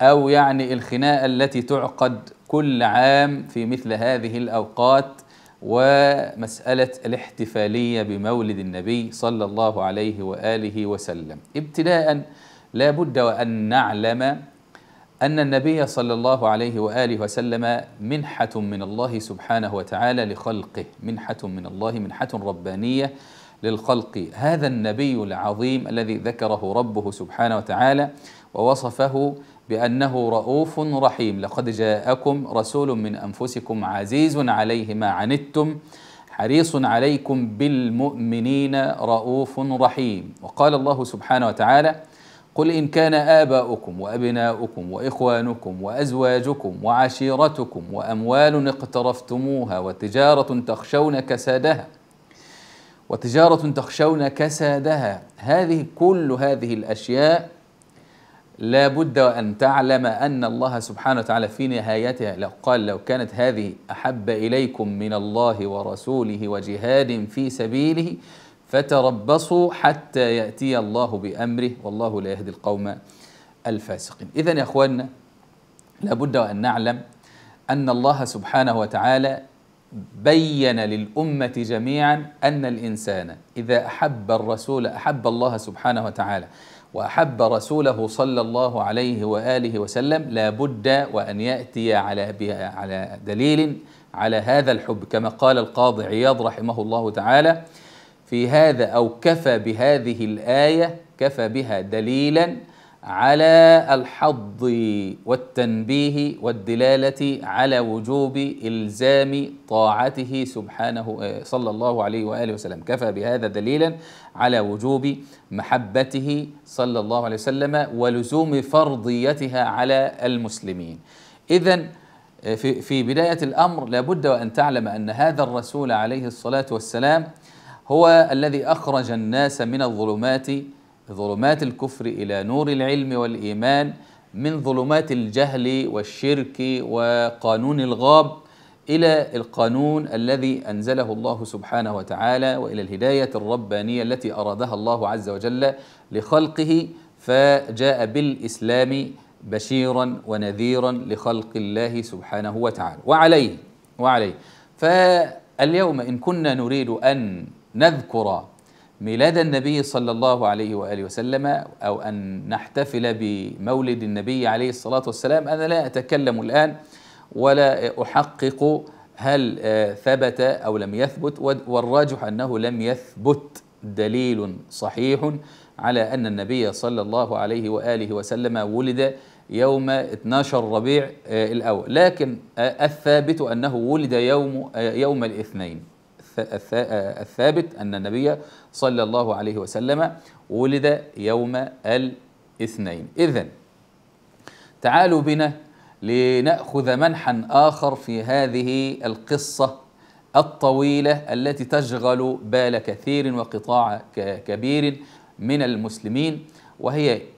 أو يعني الخناقة التي تعقد كل عام في مثل هذه الأوقات ومسألة الاحتفالية بمولد النبي صلى الله عليه وآله وسلم ابتداء لا بد وأن نعلم أن النبي صلى الله عليه وآله وسلم منحة من الله سبحانه وتعالى لخلقه منحة من الله منحة ربانية للخلق هذا النبي العظيم الذي ذكره ربه سبحانه وتعالى ووصفه بأنه رؤوف رحيم لقد جاءكم رسول من أنفسكم عزيز عليه ما عنتم حريص عليكم بالمؤمنين رؤوف رحيم وقال الله سبحانه وتعالى قل إن كان آباؤكم وأبناؤكم وإخوانكم وأزواجكم وعشيرتكم وأموال اقترفتموها وتجارة تخشون كسادها وتجارة تخشون كسادها هذه كل هذه الأشياء لا بد أن تعلم أن الله سبحانه وتعالى في نهايتها لو قال لو كانت هذه أحب إليكم من الله ورسوله وجهاد في سبيله فتربصوا حتى يأتي الله بأمره والله لا يهدي القوم الفاسقين إذا يا أخواننا لابد أن نعلم أن الله سبحانه وتعالى بين للأمة جميعا أن الإنسان إذا أحب الرسول أحب الله سبحانه وتعالى وأحب رسوله صلى الله عليه وآله وسلم لا بد وأن يأتي على, على دليل على هذا الحب كما قال القاضي عياض رحمه الله تعالى في هذا أو كفى بهذه الآية كفى بها دليلا على الحض والتنبيه والدلاله على وجوب الزام طاعته سبحانه آه، صلى الله عليه واله وسلم كفى بهذا دليلا على وجوب محبته صلى الله عليه وسلم ولزوم فرضيتها على المسلمين اذا آه، في بدايه الامر لابد وان تعلم ان هذا الرسول عليه الصلاه والسلام هو الذي اخرج الناس من الظلمات ظلمات الكفر الى نور العلم والايمان من ظلمات الجهل والشرك وقانون الغاب الى القانون الذي انزله الله سبحانه وتعالى والى الهدايه الربانيه التي ارادها الله عز وجل لخلقه فجاء بالاسلام بشيرا ونذيرا لخلق الله سبحانه وتعالى وعليه وعليه فاليوم ان كنا نريد ان نذكر ميلاد النبي صلى الله عليه واله وسلم او ان نحتفل بمولد النبي عليه الصلاه والسلام انا لا اتكلم الان ولا احقق هل آه، ثبت او لم يثبت والراجح انه لم يثبت دليل صحيح على ان النبي صلى الله عليه واله وسلم ولد يوم 12 ربيع آه، الاول لكن آه، الثابت انه ولد يوم يوم الاثنين الثابت أن النبي صلى الله عليه وسلم ولد يوم الاثنين إذا تعالوا بنا لنأخذ منحا آخر في هذه القصة الطويلة التي تشغل بال كثير وقطاع كبير من المسلمين وهي